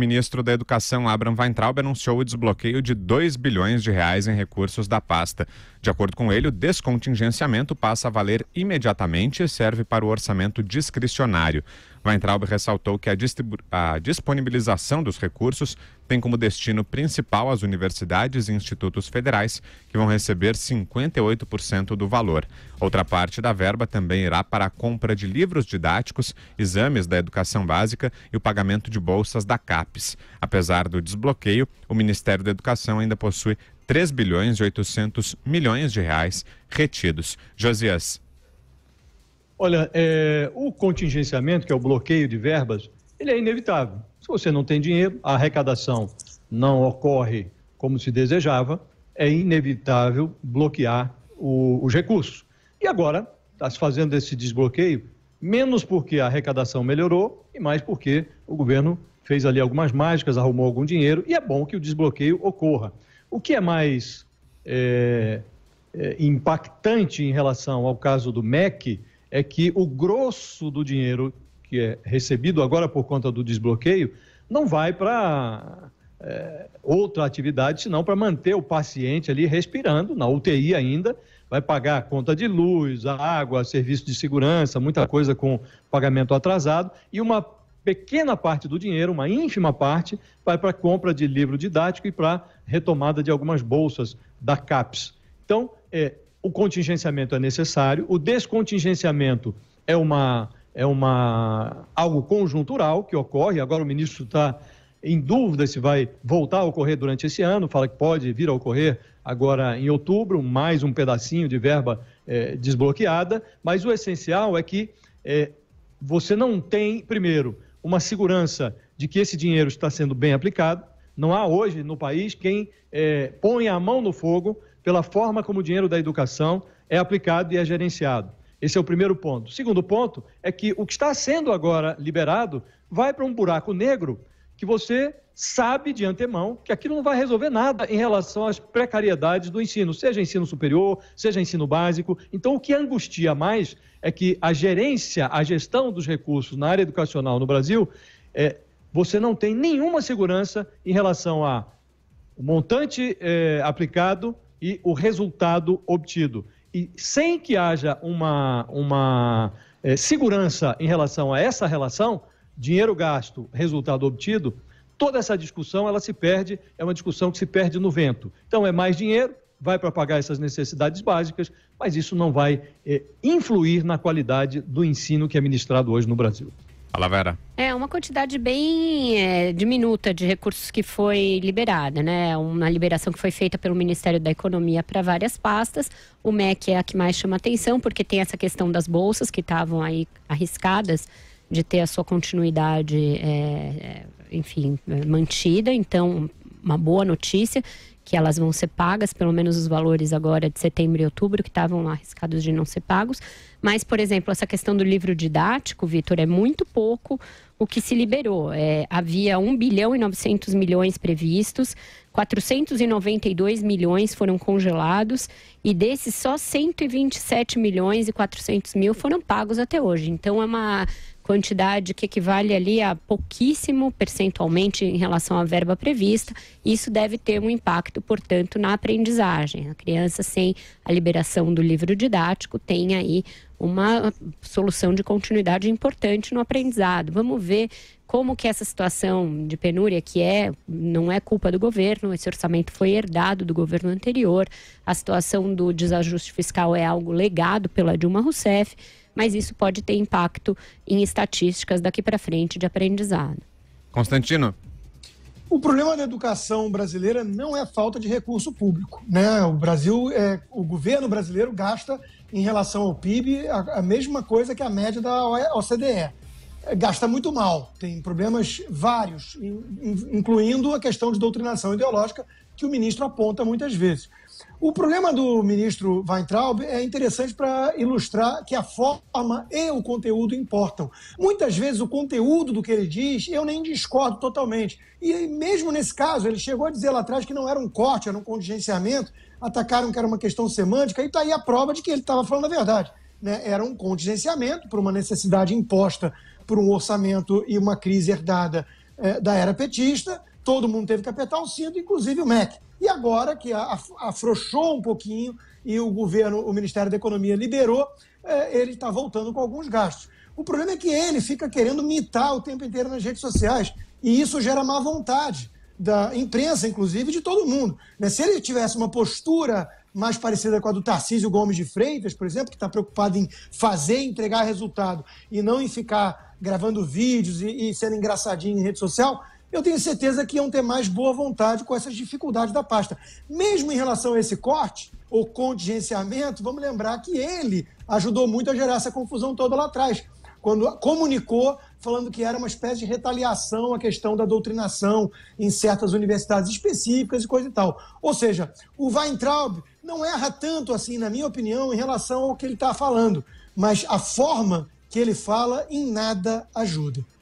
ministro da Educação, Abraham Weintraub, anunciou o desbloqueio de 2 bilhões de reais em recursos da pasta. De acordo com ele, o descontingenciamento passa a valer imediatamente e serve para o orçamento discricionário. Weintraub ressaltou que a, a disponibilização dos recursos tem como destino principal as universidades e institutos federais, que vão receber 58% do valor. Outra parte da verba também irá para a compra de livros didáticos, exames da educação básica e o pagamento de bolsas da CAPES. Apesar do desbloqueio, o Ministério da Educação ainda possui 3 bilhões e 800 milhões de reais retidos. Josias. Olha, é, o contingenciamento, que é o bloqueio de verbas, ele é inevitável você não tem dinheiro, a arrecadação não ocorre como se desejava, é inevitável bloquear o, os recursos. E agora está se fazendo esse desbloqueio, menos porque a arrecadação melhorou e mais porque o governo fez ali algumas mágicas, arrumou algum dinheiro, e é bom que o desbloqueio ocorra. O que é mais é, é, impactante em relação ao caso do MEC é que o grosso do dinheiro que é recebido agora por conta do desbloqueio, não vai para é, outra atividade, senão para manter o paciente ali respirando, na UTI ainda, vai pagar a conta de luz, água, serviço de segurança, muita coisa com pagamento atrasado, e uma pequena parte do dinheiro, uma ínfima parte, vai para compra de livro didático e para retomada de algumas bolsas da CAPES. Então, é, o contingenciamento é necessário, o descontingenciamento é uma é uma, algo conjuntural que ocorre. Agora o ministro está em dúvida se vai voltar a ocorrer durante esse ano, fala que pode vir a ocorrer agora em outubro, mais um pedacinho de verba é, desbloqueada, mas o essencial é que é, você não tem, primeiro, uma segurança de que esse dinheiro está sendo bem aplicado. Não há hoje no país quem é, põe a mão no fogo pela forma como o dinheiro da educação é aplicado e é gerenciado. Esse é o primeiro ponto. O segundo ponto é que o que está sendo agora liberado vai para um buraco negro que você sabe de antemão que aquilo não vai resolver nada em relação às precariedades do ensino, seja ensino superior, seja ensino básico. Então, o que angustia mais é que a gerência, a gestão dos recursos na área educacional no Brasil, é, você não tem nenhuma segurança em relação ao montante é, aplicado e o resultado obtido e sem que haja uma, uma é, segurança em relação a essa relação, dinheiro gasto, resultado obtido, toda essa discussão ela se perde, é uma discussão que se perde no vento. Então é mais dinheiro, vai para pagar essas necessidades básicas, mas isso não vai é, influir na qualidade do ensino que é ministrado hoje no Brasil. Fala, Vera. É uma quantidade bem é, diminuta de recursos que foi liberada, né? Uma liberação que foi feita pelo Ministério da Economia para várias pastas. O MEC é a que mais chama atenção, porque tem essa questão das bolsas que estavam aí arriscadas de ter a sua continuidade, é, é enfim, mantida. Então, uma boa notícia que elas vão ser pagas, pelo menos os valores agora de setembro e outubro, que estavam arriscados de não ser pagos. Mas, por exemplo, essa questão do livro didático, Vitor, é muito pouco o que se liberou. É, havia 1 bilhão e 900 milhões previstos, 492 milhões foram congelados e desses só 127 milhões e 400 mil foram pagos até hoje. Então é uma quantidade que equivale ali a pouquíssimo percentualmente em relação à verba prevista. Isso deve ter um impacto, portanto, na aprendizagem. A criança sem a liberação do livro didático tem aí uma solução de continuidade importante no aprendizado. Vamos ver como que essa situação de penúria, que é não é culpa do governo, esse orçamento foi herdado do governo anterior, a situação do desajuste fiscal é algo legado pela Dilma Rousseff, mas isso pode ter impacto em estatísticas daqui para frente de aprendizado. Constantino. O problema da educação brasileira não é falta de recurso público, né? O Brasil, é, o governo brasileiro gasta em relação ao PIB, a, a mesma coisa que a média da OCDE. É, gasta muito mal, tem problemas vários, incluindo a questão de doutrinação ideológica que o ministro aponta muitas vezes. O problema do ministro Weintraub é interessante para ilustrar que a forma e o conteúdo importam. Muitas vezes o conteúdo do que ele diz eu nem discordo totalmente. E mesmo nesse caso, ele chegou a dizer lá atrás que não era um corte, era um contingenciamento, atacaram que era uma questão semântica, e está aí a prova de que ele estava falando a verdade. Né? Era um contingenciamento para uma necessidade imposta por um orçamento e uma crise herdada é, da era petista, todo mundo teve que apertar o cinto, inclusive o MEC. E agora que afrouxou um pouquinho e o governo, o Ministério da Economia liberou, é, ele está voltando com alguns gastos. O problema é que ele fica querendo mitar o tempo inteiro nas redes sociais e isso gera má vontade da imprensa, inclusive, de todo mundo. Né? Se ele tivesse uma postura mais parecida com a do Tarcísio Gomes de Freitas, por exemplo, que está preocupado em fazer, entregar resultado e não em ficar gravando vídeos e, e sendo engraçadinho em rede social, eu tenho certeza que iam ter mais boa vontade com essas dificuldades da pasta. Mesmo em relação a esse corte ou contingenciamento, vamos lembrar que ele ajudou muito a gerar essa confusão toda lá atrás quando comunicou falando que era uma espécie de retaliação à questão da doutrinação em certas universidades específicas e coisa e tal. Ou seja, o Weintraub não erra tanto assim, na minha opinião, em relação ao que ele está falando, mas a forma que ele fala em nada ajuda.